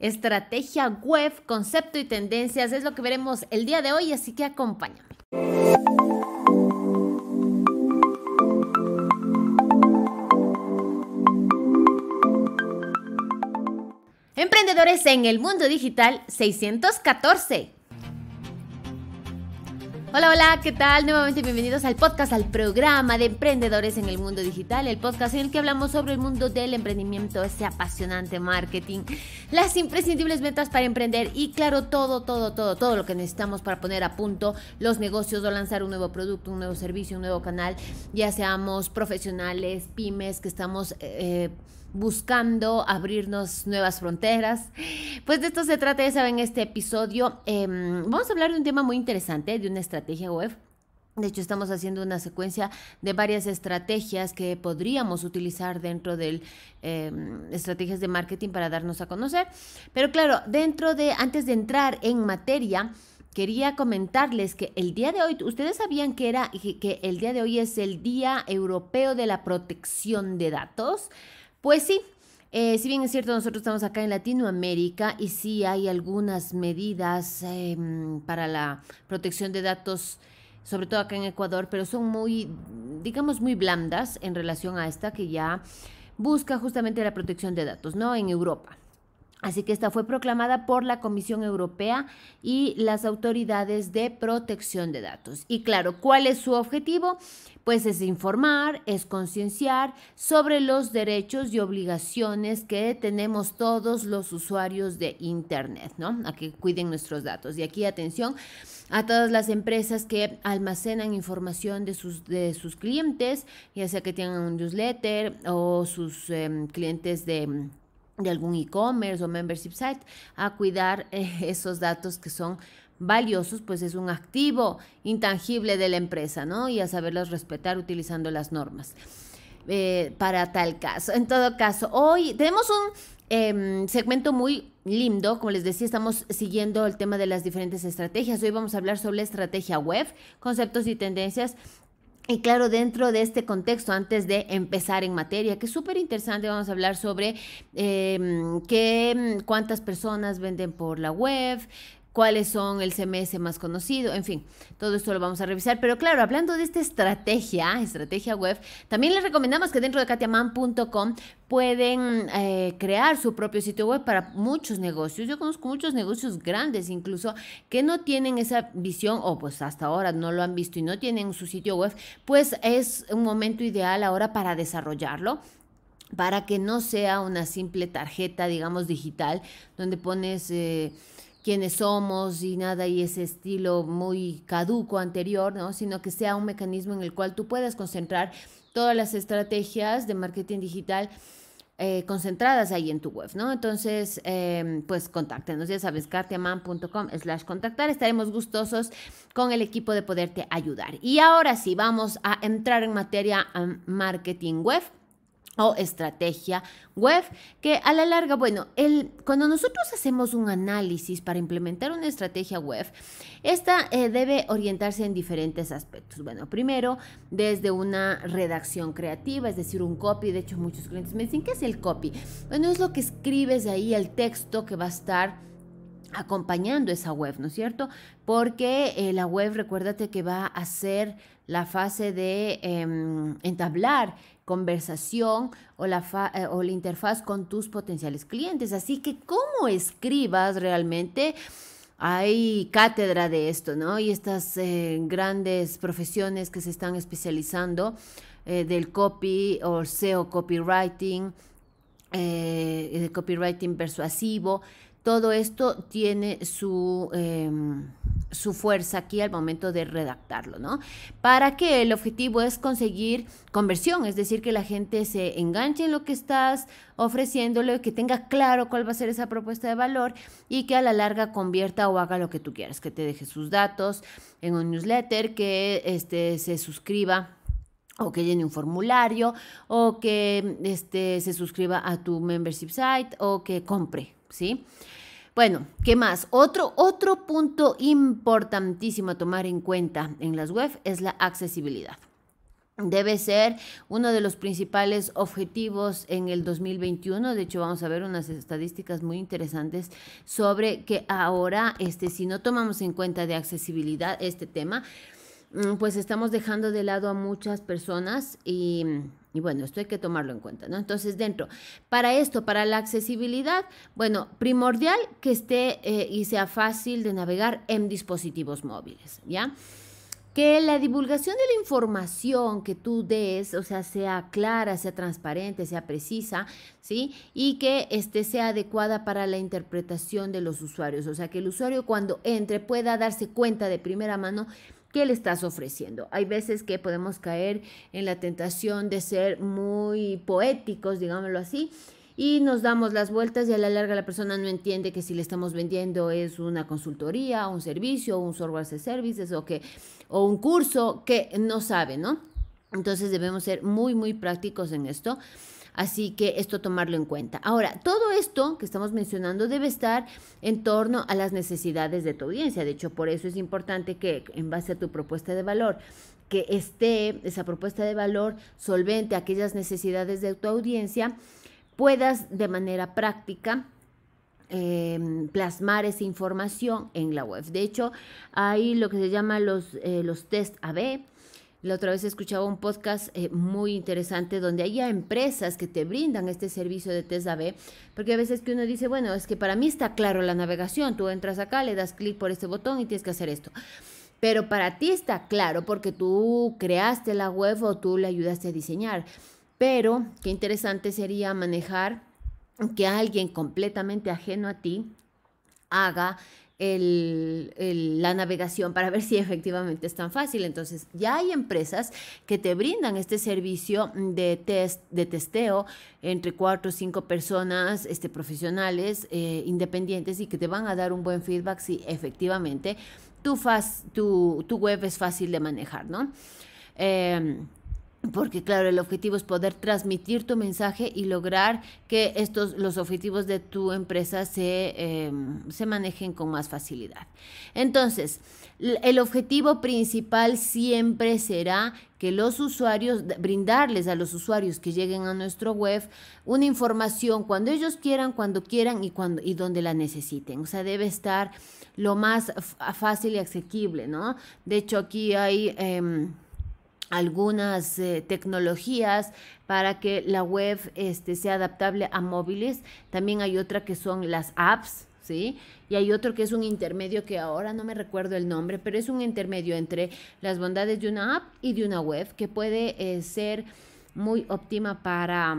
estrategia web, concepto y tendencias. Es lo que veremos el día de hoy, así que acompáñame. Emprendedores en el mundo digital 614 Hola, hola, ¿qué tal? Nuevamente bienvenidos al podcast, al programa de emprendedores en el mundo digital, el podcast en el que hablamos sobre el mundo del emprendimiento, ese apasionante marketing, las imprescindibles metas para emprender y claro, todo, todo, todo, todo lo que necesitamos para poner a punto los negocios o lanzar un nuevo producto, un nuevo servicio, un nuevo canal, ya seamos profesionales, pymes, que estamos... Eh, buscando abrirnos nuevas fronteras. Pues de esto se trata, ya saben, este episodio. Em, vamos a hablar de un tema muy interesante, de una estrategia web de hecho, estamos haciendo una secuencia de varias estrategias que podríamos utilizar dentro de em, estrategias de marketing para darnos a conocer. Pero claro, dentro de, antes de entrar en materia, quería comentarles que el día de hoy, ustedes sabían que era que el día de hoy es el Día Europeo de la Protección de Datos. Pues sí, eh, si bien es cierto, nosotros estamos acá en Latinoamérica y sí hay algunas medidas em, para la protección de datos, sobre todo acá en Ecuador, pero son muy, digamos, muy blandas en relación a esta que ya busca justamente la protección de datos, ¿no? En Europa. Así que esta fue proclamada por la Comisión Europea y las autoridades de protección de datos. Y claro, ¿cuál es su objetivo? Pues es informar, es concienciar sobre los derechos y obligaciones que tenemos todos los usuarios de Internet, ¿no? A que cuiden nuestros datos. Y aquí atención a todas las empresas que almacenan información de sus, de sus clientes, ya sea que tengan un newsletter o sus em, clientes de de algún e-commerce o membership site a cuidar eh, esos datos que son valiosos, pues es un activo intangible de la empresa, ¿no? Y a saberlos respetar utilizando las normas eh, para tal caso. En todo caso, hoy tenemos un em, segmento muy lindo, como les decía, estamos siguiendo el tema de las diferentes estrategias. Hoy vamos a hablar sobre la estrategia web, conceptos y tendencias y claro, dentro de este contexto, antes de empezar en materia, que es súper interesante, vamos a hablar sobre em, qué, mm, cuántas personas venden por la web, cuáles son el CMS más conocido, en fin, todo esto lo vamos a revisar. Pero claro, hablando de esta estrategia, estrategia web, también les recomendamos que dentro de katiaman.com pueden eh, crear su propio sitio web para muchos negocios. Yo conozco muchos negocios grandes incluso que no tienen esa visión o pues hasta ahora no lo han visto y no tienen su sitio web, pues es un momento ideal ahora para desarrollarlo para que no sea una simple tarjeta, digamos, digital, donde pones... Eh, quiénes somos y nada y ese estilo muy caduco anterior, ¿no? Sino que sea un mecanismo en el cual tú puedas concentrar todas las estrategias de marketing digital eh, concentradas ahí en tu web, ¿no? Entonces, eh, pues contáctenos, ya sabes, cartiaman.com slash contactar, estaremos gustosos con el equipo de poderte ayudar. Y ahora sí, vamos a entrar en materia mm, marketing web o estrategia web, que a la larga, bueno, el, cuando nosotros hacemos un análisis para implementar una estrategia web, esta eh, debe orientarse en diferentes aspectos. Bueno, primero, desde una redacción creativa, es decir, un copy. De hecho, muchos clientes me dicen, ¿qué es el copy? Bueno, es lo que escribes ahí, el texto que va a estar acompañando esa web, ¿no es cierto? Porque eh, la web, recuérdate que va a ser la fase de em, entablar conversación o la, eh, o la interfaz con tus potenciales clientes. Así que cómo escribas realmente, hay cátedra de esto, ¿no? Y estas eh, grandes profesiones que se están especializando del copy o SEO copywriting, copywriting persuasivo, todo esto tiene su, em, su fuerza aquí al momento de redactarlo, ¿no? Para que el objetivo es conseguir conversión, es decir, que la gente se enganche en lo que estás ofreciéndole, que tenga claro cuál va a ser esa propuesta de valor y que a la larga convierta o haga lo que tú quieras, que te deje sus datos en un newsletter, que este, se suscriba o que llene un formulario, o que este, se suscriba a tu membership site, o que compre, ¿sí? Bueno, ¿qué más? Otro, otro punto importantísimo a tomar en cuenta en las web es la accesibilidad debe ser uno de los principales objetivos en el 2021. De hecho, vamos a ver unas estadísticas muy interesantes sobre que ahora, este, si no tomamos en cuenta de accesibilidad este tema, Mm, pues estamos dejando de lado a muchas personas y, bueno, esto hay que tomarlo en cuenta, ¿no? Entonces, dentro, para esto, para la accesibilidad, bueno, primordial que esté eh, y sea fácil de navegar en dispositivos móviles, ¿ya? Que la divulgación de la información que tú des, o sea, sea clara, sea transparente, sea precisa, ¿sí? Y que este sea adecuada para la interpretación de los usuarios, o sea, que el usuario cuando entre pueda darse cuenta de primera mano ¿Qué le estás ofreciendo? Hay veces que podemos caer en la tentación de ser muy poéticos, digámoslo así, y nos damos las vueltas y a la larga la persona no entiende que si le estamos vendiendo es una consultoría, un servicio, un software de services que, o un curso que no sabe, ¿no? Entonces debemos ser muy, muy prácticos en esto. Así que esto tomarlo en cuenta. Ahora, todo esto que estamos mencionando debe estar en torno a las necesidades de tu audiencia. De hecho, por eso es importante que en base a tu propuesta de valor que esté esa propuesta de valor solvente a aquellas necesidades de tu audiencia, puedas de manera práctica em, plasmar esa información en la web. De hecho, hay lo que se llama los, eh, los test AB, la otra vez escuchaba un podcast eh, muy interesante donde hay empresas que te brindan este servicio de tesla A-B. porque a veces que uno dice, bueno, es que para mí está claro la navegación, tú entras acá, le das clic por este botón y tienes que hacer esto. Pero para ti está claro porque tú creaste la web o tú le ayudaste a diseñar. Pero qué interesante sería manejar que alguien completamente ajeno a ti haga el, la navegación para ver si efectivamente es tan fácil. Entonces, ya hay empresas que te brindan este servicio de test, de testeo entre cuatro o cinco personas este, profesionales eh, independientes y que te van a dar un buen feedback si efectivamente tu, faz, tu, web es fácil de manejar, ¿no? Em, porque claro, el objetivo es poder transmitir tu mensaje y lograr que estos, los objetivos de tu empresa se, em, manejen con más facilidad. Entonces, el objetivo principal siempre será que los usuarios, brindarles a los usuarios que lleguen a nuestro web una información cuando ellos quieran, cuando quieran y, cuando, y donde la necesiten. O sea, debe estar lo más fácil y asequible, ¿no? De hecho, aquí hay... Em, algunas eh, tecnologías para que la web este, sea adaptable a móviles. También hay otra que son las apps, ¿sí? Y hay otro que es un intermedio que ahora no me recuerdo el nombre, pero es un intermedio entre las bondades de una app y de una web que puede eh, ser muy óptima para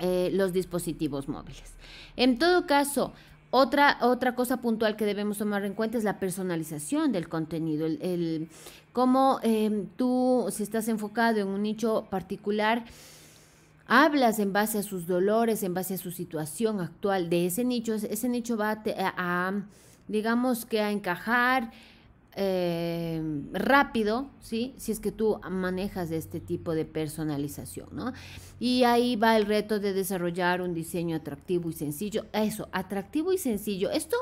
eh, los dispositivos móviles. En todo caso, otra, otra cosa puntual que debemos tomar en cuenta es la personalización del contenido, el, cómo em, tú, si estás enfocado en un nicho particular, hablas en base a sus dolores, en base a su situación actual de ese nicho, ese nicho va a, digamos que a encajar eh, rápido, ¿sí? Si es que tú manejas este tipo de personalización, ¿no? Y ahí va el reto de desarrollar un diseño atractivo y sencillo. Eso, atractivo y sencillo. Esto,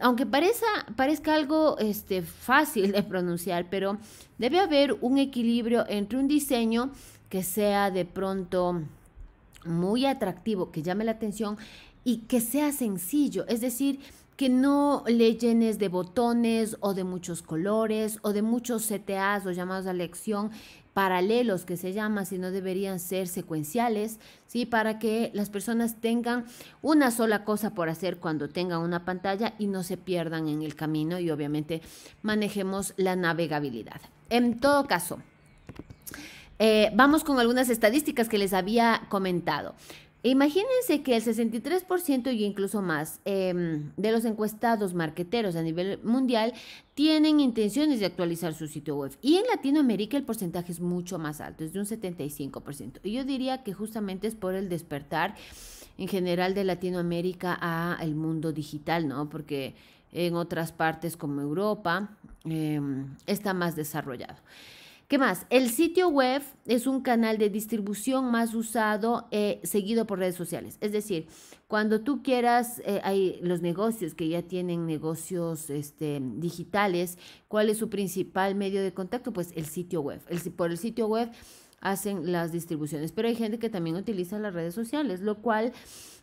aunque parezca, parezca algo este, fácil de pronunciar, pero debe haber un equilibrio entre un diseño que sea de pronto muy atractivo, que llame la atención y que sea sencillo, es decir, que no le llenes de botones o de muchos colores o de muchos CTAs o llamados a lección paralelos que se llama, sino deberían ser secuenciales, ¿sí? Para que las personas tengan una sola cosa por hacer cuando tengan una pantalla y no se pierdan en el camino y obviamente manejemos la navegabilidad. En todo caso, eh, vamos con algunas estadísticas que les había comentado. Imagínense que el 63% y incluso más em, de los encuestados marqueteros a nivel mundial tienen intenciones de actualizar su sitio web. Y en Latinoamérica el porcentaje es mucho más alto, es de un 75%. Y yo diría que justamente es por el despertar en general de Latinoamérica al mundo digital, ¿no? Porque en otras partes como Europa em, está más desarrollado. ¿Qué más? El sitio web es un canal de distribución más usado, eh, seguido por redes sociales. Es decir, cuando tú quieras, eh, hay los negocios que ya tienen negocios este, digitales, ¿cuál es su principal medio de contacto? Pues el sitio web. El, por el sitio web hacen las distribuciones, pero hay gente que también utiliza las redes sociales, lo cual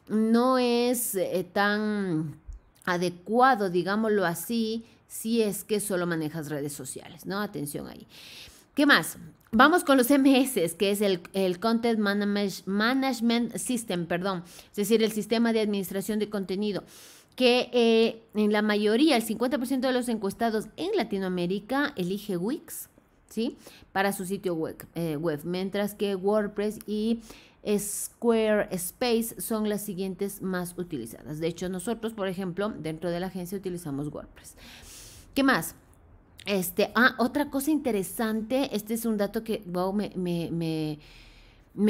no es eh, tan adecuado, digámoslo así, si es que solo manejas redes sociales, ¿no? Atención ahí. ¿Qué más? Vamos con los MS, que es el, Content Management System, perdón, es decir, el sistema de administración de contenido, que eh, en la mayoría, el 50% de los encuestados en Latinoamérica elige Wix, ¿sí? Para su sitio web, eh, web mientras que WordPress y Squarespace son las siguientes más utilizadas. De hecho, nosotros, por ejemplo, dentro de la agencia utilizamos WordPress. ¿Qué más? Este, ah, otra cosa interesante, este es un dato que wow, me,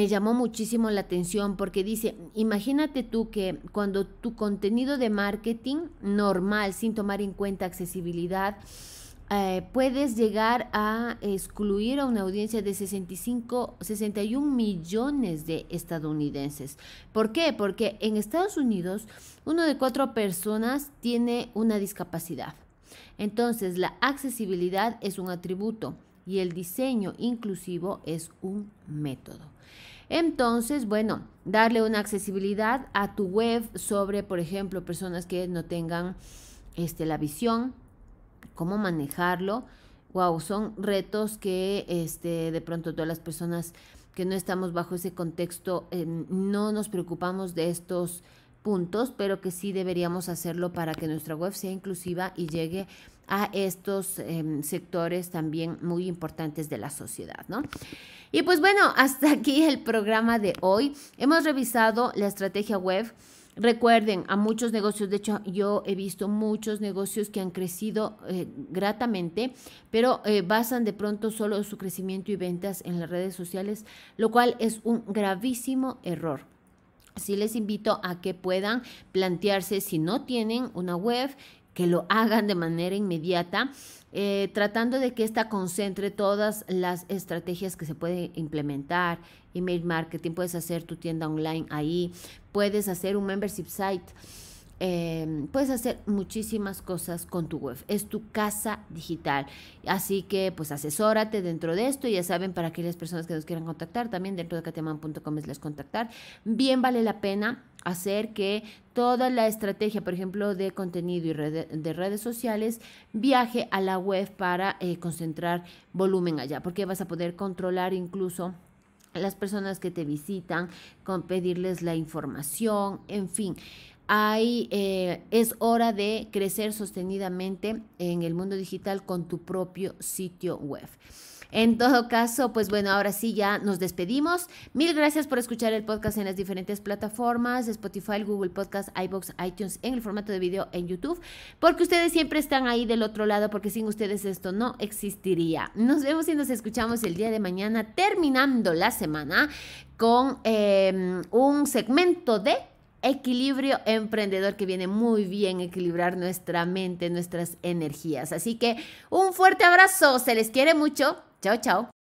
llamó muchísimo la atención porque dice, imagínate tú que cuando tu contenido de marketing normal, sin tomar en cuenta accesibilidad, eh, puedes llegar a excluir a una audiencia de 65, 61 millones de estadounidenses. ¿Por qué? Porque en Estados Unidos uno de cuatro personas tiene una discapacidad. Entonces, la accesibilidad es un atributo y el diseño inclusivo es un método. Entonces, bueno, darle una accesibilidad a tu web sobre, por ejemplo, personas que no tengan este, la visión, cómo manejarlo. Wow, son retos que este, de pronto todas las personas que no estamos bajo ese contexto eh, no nos preocupamos de estos puntos, pero que sí deberíamos hacerlo para que nuestra web sea inclusiva y llegue a estos em, sectores también muy importantes de la sociedad, ¿no? Y pues bueno, hasta aquí el programa de hoy. Hemos revisado la estrategia web. Recuerden, a muchos negocios, de hecho yo he visto muchos negocios que han crecido eh, gratamente, pero eh, basan de pronto solo su crecimiento y ventas en las redes sociales, lo cual es un gravísimo error. Sí les invito a que puedan plantearse si no tienen una web, que lo hagan de manera inmediata, eh, tratando de que esta concentre todas las estrategias que se pueden implementar. Email marketing, puedes hacer tu tienda online ahí, puedes hacer un membership site Em, puedes hacer muchísimas cosas con tu web. Es tu casa digital. Así que pues asesórate dentro de esto. Y Ya saben, para aquellas personas que nos quieran contactar, también dentro de cateman.com es les contactar. Bien vale la pena hacer que toda la estrategia, por ejemplo, de contenido y de redes sociales, viaje a la web para eh, concentrar volumen allá, porque vas a poder controlar incluso las personas que te visitan, con pedirles la información, en fin hay, eh, es hora de crecer sostenidamente en el mundo digital con tu propio sitio web. En todo caso, pues bueno, ahora sí ya nos despedimos. Mil gracias por escuchar el podcast en las diferentes plataformas, Spotify, Google Podcast, iBox, iTunes, en el formato de video en YouTube, porque ustedes siempre están ahí del otro lado, porque sin ustedes esto no existiría. Nos vemos y nos escuchamos el día de mañana, terminando la semana con em, un segmento de equilibrio emprendedor que viene muy bien equilibrar nuestra mente, nuestras energías. Así que un fuerte abrazo, se les quiere mucho. Chao, chao.